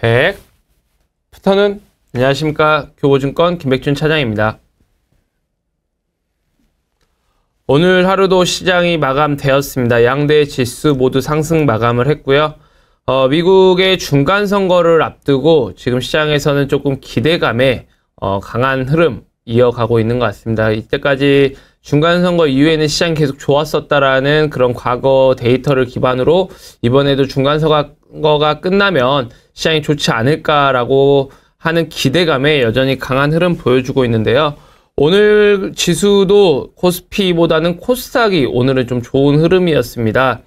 100. 부터는 안녕하십니까 교보증권 김백준 차장입니다. 오늘 하루도 시장이 마감되었습니다. 양대 지수 모두 상승 마감을 했고요. 어, 미국의 중간 선거를 앞두고 지금 시장에서는 조금 기대감에 어, 강한 흐름 이어가고 있는 것 같습니다. 이때까지 중간 선거 이후에는 시장 계속 좋았었다라는 그런 과거 데이터를 기반으로 이번에도 중간 선거 거가 끝나면 시장이 좋지 않을까라고 하는 기대감에 여전히 강한 흐름 보여주고 있는데요. 오늘 지수도 코스피보다는 코스닥이 오늘은 좀 좋은 흐름이었습니다.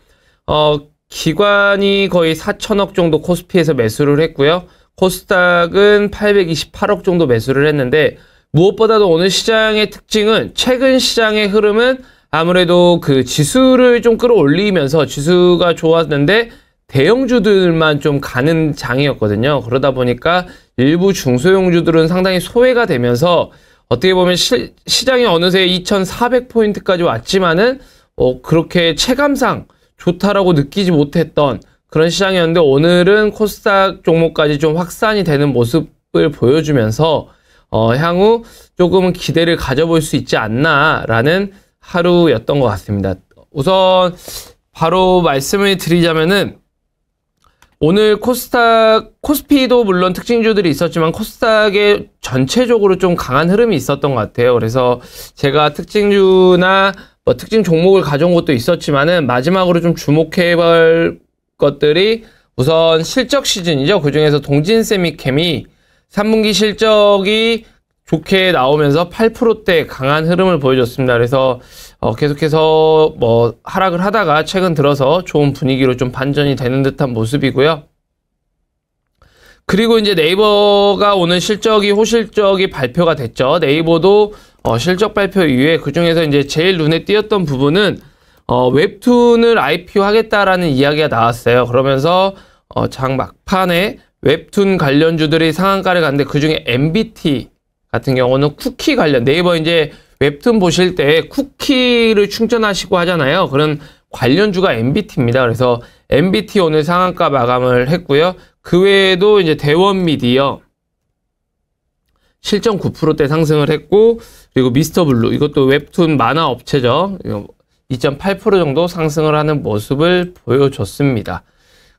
어, 기관이 거의 4천억 정도 코스피에서 매수를 했고요. 코스닥은 828억 정도 매수를 했는데 무엇보다도 오늘 시장의 특징은 최근 시장의 흐름은 아무래도 그 지수를 좀 끌어올리면서 지수가 좋았는데 대형주들만 좀 가는 장이었거든요. 그러다 보니까 일부 중소형주들은 상당히 소외가 되면서 어떻게 보면 시, 장이 어느새 2,400포인트까지 왔지만은 어, 그렇게 체감상 좋다라고 느끼지 못했던 그런 시장이었는데 오늘은 코스닥 종목까지 좀 확산이 되는 모습을 보여주면서 어, 향후 조금은 기대를 가져볼 수 있지 않나라는 하루였던 것 같습니다. 우선 바로 말씀을 드리자면은 오늘 코스닥, 코스피도 물론 특징주들이 있었지만 코스닥의 전체적으로 좀 강한 흐름이 있었던 것 같아요. 그래서 제가 특징주나 뭐 특징 종목을 가져온 것도 있었지만은 마지막으로 좀 주목해 볼 것들이 우선 실적 시즌이죠. 그 중에서 동진 세미캠이 3분기 실적이 좋게 나오면서 8%대 강한 흐름을 보여줬습니다. 그래서 어, 계속해서 뭐 하락을 하다가 최근 들어서 좋은 분위기로 좀 반전이 되는 듯한 모습이고요. 그리고 이제 네이버가 오늘 실적이 호실적이 발표가 됐죠. 네이버도 어, 실적 발표 이후에 그 중에서 이제 제일 눈에 띄었던 부분은 어, 웹툰을 IPO 하겠다라는 이야기가 나왔어요. 그러면서 어, 장 막판에 웹툰 관련주들이 상한가를 갔는데 그 중에 MBT 같은 경우는 쿠키 관련 네이버 이제 웹툰 보실 때 쿠키를 충전하시고 하잖아요. 그런 관련주가 MBT입니다. 그래서 MBT 오늘 상한가 마감을 했고요. 그 외에도 이제 대원미디어 7.9%대 상승을 했고 그리고 미스터 블루 이것도 웹툰 만화 업체죠. 2.8% 정도 상승을 하는 모습을 보여줬습니다.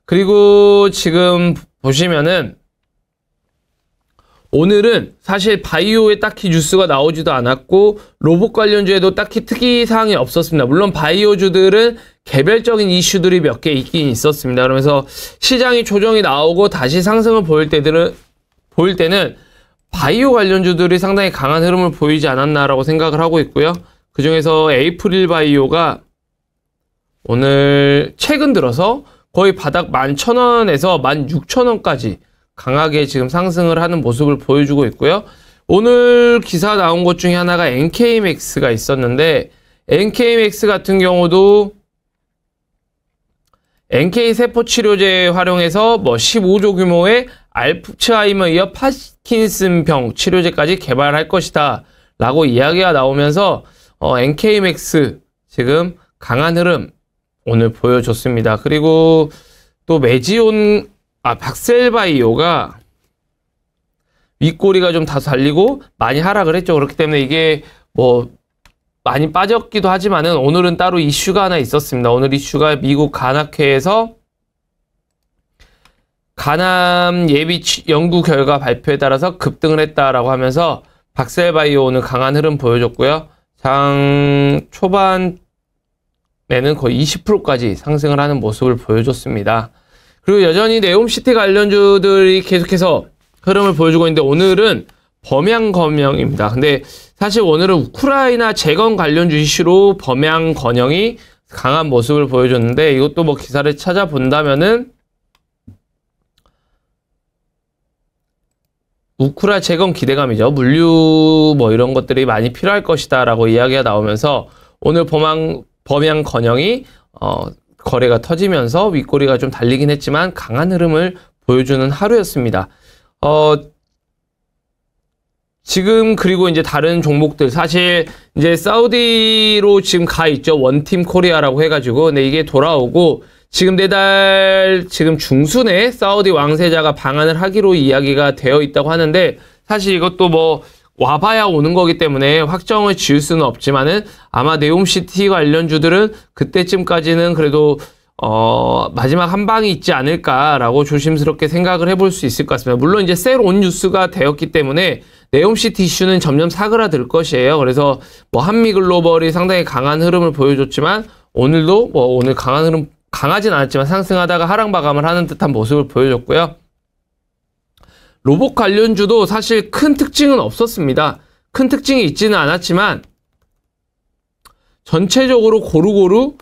그리고 지금 보시면은 오늘은 사실 바이오에 딱히 뉴스가 나오지도 않았고 로봇 관련주에도 딱히 특이사항이 없었습니다. 물론 바이오주들은 개별적인 이슈들이 몇 개 있긴 있었습니다. 그러면서 시장이 조정이 나오고 다시 상승을 보일 때들은 보일 때는 바이오 관련주들이 상당히 강한 흐름을 보이지 않았나라고 생각을 하고 있고요. 그중에서 에이프릴 바이오가 오늘 최근 들어서 거의 바닥 11,000원에서 16,000원까지 강하게 지금 상승을 하는 모습을 보여주고 있고요. 오늘 기사 나온 것 중에 하나가 NKMX가 있었는데 NKMX 같은 경우도 NK세포치료제 활용해서 뭐 15조 규모의 알츠하이머 프 이어 파킨슨병 치료제까지 개발할 것이다 라고 이야기가 나오면서 어, NKMX 지금 강한 흐름 오늘 보여줬습니다. 그리고 또 메지온 아 박셀바이오가 윗꼬리가 좀 다살리고 많이 하락을 했죠. 그렇기 때문에 이게 뭐 많이 빠졌기도 하지만은 오늘은 따로 이슈가 하나 있었습니다. 오늘 이슈가 미국 간학회에서 간암 예비 연구 결과 발표에 따라서 급등을 했다라고 하면서 박셀바이오 오늘 강한 흐름 보여줬고요. 장 초반에는 거의 20%까지 상승을 하는 모습을 보여줬습니다. 그리고 여전히 네옴시티 관련주들이 계속해서 흐름을 보여주고 있는데 오늘은 범양건영입니다. 근데 사실 오늘은 우크라이나 재건 관련주 이슈로 범양건영이 강한 모습을 보여줬는데 이것도 뭐 기사를 찾아본다면은 우크라 재건 기대감이죠. 물류 뭐 이런 것들이 많이 필요할 것이다라고 이야기가 나오면서 오늘 범양 범양 건영이 어, 거래가 터지면서 윗꼬리가 좀 달리긴 했지만 강한 흐름을 보여주는 하루였습니다. 어, 지금 그리고 이제 다른 종목들 사실 이제 사우디로 지금 가 있죠 원팀 코리아라고 해가지고 네, 이게 돌아오고 지금 내달 네 지금 중순에 사우디 왕세자가 방한을 하기로 이야기가 되어 있다고 하는데 사실 이것도 뭐 와봐야 오는 거기 때문에 확정을 지을 수는 없지만은 아마 네옴시티 관련주들은 그때쯤까지는 그래도 어, 마지막 한 방이 있지 않을까라고 조심스럽게 생각을 해볼 수 있을 것 같습니다. 물론 이제 셀 온 뉴스가 되었기 때문에 네옴시티 이슈는 점점 사그라들 것이에요. 그래서 뭐 한미 글로벌이 상당히 강한 흐름을 보여줬지만 오늘도 뭐 오늘 강한 흐름 강하진 않았지만 상승하다가 하락 마감을 하는 듯한 모습을 보여줬고요. 로봇 관련주도 사실 큰 특징은 없었습니다. 큰 특징이 있지는 않았지만 전체적으로 고루고루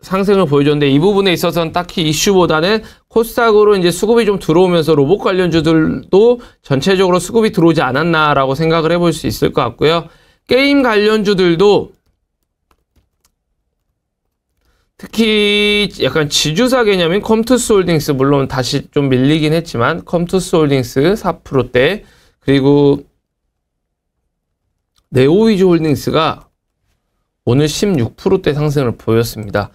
상승을 보여줬는데 이 부분에 있어서는 딱히 이슈보다는 코스닥으로 이제 수급이 좀 들어오면서 로봇 관련주들도 전체적으로 수급이 들어오지 않았나라고 생각을 해볼 수 있을 것 같고요. 게임 관련주들도 특히 약간 지주사 개념인 컴투스 홀딩스 물론 다시 좀 밀리긴 했지만 컴투스 홀딩스 4%대 그리고 네오위즈 홀딩스가 오늘 16%대 상승을 보였습니다.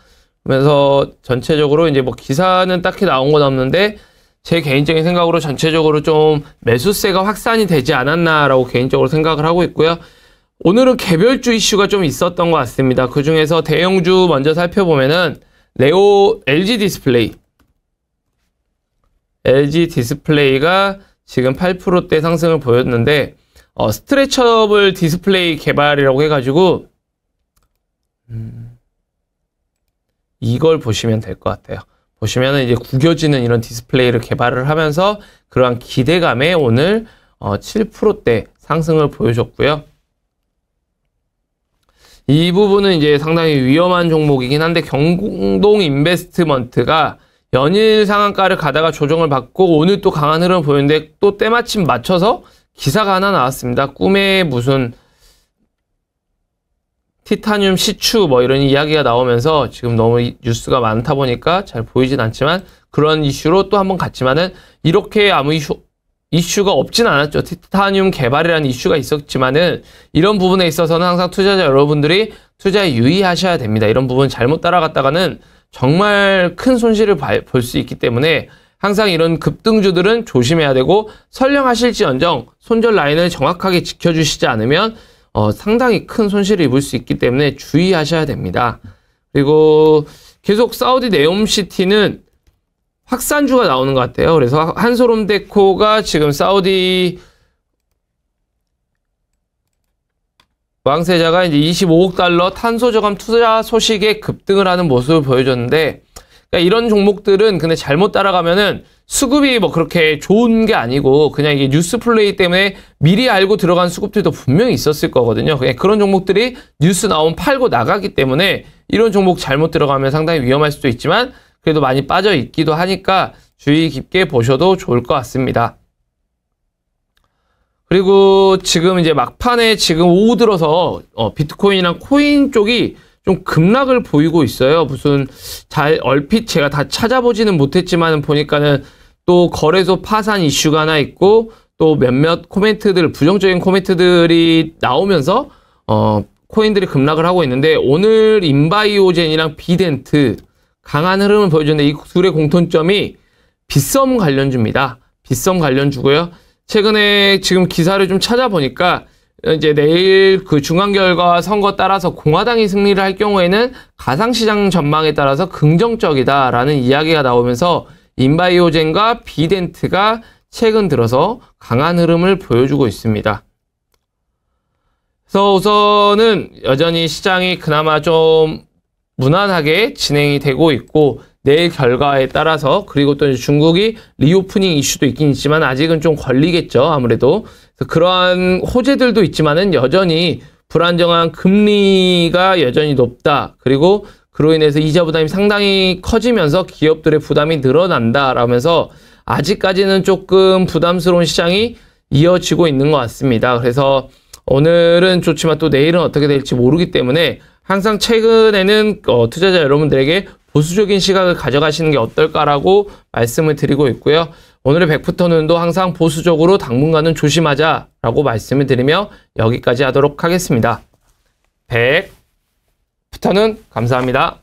그러면서 전체적으로 이제 뭐 기사는 딱히 나온 건 없는데 제 개인적인 생각으로 전체적으로 좀 매수세가 확산이 되지 않았나라고 개인적으로 생각을 하고 있고요. 오늘은 개별주 이슈가 좀 있었던 것 같습니다. 그 중에서 대형주 먼저 살펴보면은 레오 LG 디스플레이 LG 디스플레이가 지금 8%대 상승을 보였는데 어, 스트레처블 디스플레이 개발이라고 해가지고 음, 이걸 보시면 될 것 같아요. 보시면은 이제 구겨지는 이런 디스플레이를 개발을 하면서 그러한 기대감에 오늘 어, 7%대 상승을 보여줬고요. 이 부분은 이제 상당히 위험한 종목이긴 한데 경동 인베스트먼트가 연일 상한가를 가다가 조정을 받고 오늘 또 강한 흐름 을 보이는데 또 때마침 맞춰서 기사가 하나 나왔습니다. 꿈에 무슨 티타늄 시추 뭐 이런 이야기가 나오면서 지금 너무 뉴스가 많다 보니까 잘 보이진 않지만 그런 이슈로 또 한 번 갔지만은 이렇게 아무 이슈 이슈가 없진 않았죠. 티타늄 개발이라는 이슈가 있었지만은 이런 부분에 있어서는 항상 투자자 여러분들이 투자에 유의하셔야 됩니다. 이런 부분 잘못 따라갔다가는 정말 큰 손실을 볼 수 있기 때문에 항상 이런 급등주들은 조심해야 되고 설령하실지언정 손절 라인을 정확하게 지켜주시지 않으면 어, 상당히 큰 손실을 입을 수 있기 때문에 주의하셔야 됩니다. 그리고 계속 사우디 네옴시티는 확산주가 나오는 것 같아요. 그래서 한솔롬데코가 지금 사우디 왕세자가 이제 25억 달러 탄소 저감 투자 소식에 급등을 하는 모습을 보여줬는데 그러니까 이런 종목들은 근데 잘못 따라가면은 수급이 뭐 그렇게 좋은 게 아니고 그냥 이게 뉴스 플레이 때문에 미리 알고 들어간 수급들도 분명히 있었을 거거든요. 그냥 그런 종목들이 뉴스 나오 팔고 나가기 때문에 이런 종목 잘못 들어가면 상당히 위험할 수도 있지만 그래도 많이 빠져 있기도 하니까 주의 깊게 보셔도 좋을 것 같습니다. 그리고 지금 이제 막판에 지금 오후 들어서 어, 비트코인이랑 코인 쪽이 좀 급락을 보이고 있어요. 무슨 잘 얼핏 제가 다 찾아보지는 못했지만 보니까는 또 거래소 파산 이슈가 하나 있고 또 몇몇 코멘트들 부정적인 코멘트들이 나오면서 어, 코인들이 급락을 하고 있는데 오늘 인바이오젠이랑 비덴트 강한 흐름을 보여주는데 이 둘의 공통점이 빗썸 관련주입니다. 빗썸 관련주고요. 최근에 지금 기사를 좀 찾아보니까 이제 내일 그 중간 결과 선거 따라서 공화당이 승리를 할 경우에는 가상시장 전망에 따라서 긍정적이다라는 이야기가 나오면서 인바이오젠과 비덴트가 최근 들어서 강한 흐름을 보여주고 있습니다. 그래서 우선은 여전히 시장이 그나마 좀 무난하게 진행이 되고 있고 내일 결과에 따라서 그리고 또 중국이 리오프닝 이슈도 있긴 있지만 아직은 좀 걸리겠죠 아무래도 그러한 호재들도 있지만은 여전히 불안정한 금리가 여전히 높다 그리고 그로 인해서 이자 부담이 상당히 커지면서 기업들의 부담이 늘어난다라면서 아직까지는 조금 부담스러운 시장이 이어지고 있는 것 같습니다 그래서 오늘은 좋지만 또 내일은 어떻게 될지 모르기 때문에 항상 최근에는 어, 투자자 여러분들에게 보수적인 시각을 가져가시는 게 어떨까라고 말씀을 드리고 있고요. 오늘의 백프터는도 항상 보수적으로 당분간은 조심하자라고 말씀을 드리며 여기까지 하도록 하겠습니다. 백프터는 감사합니다.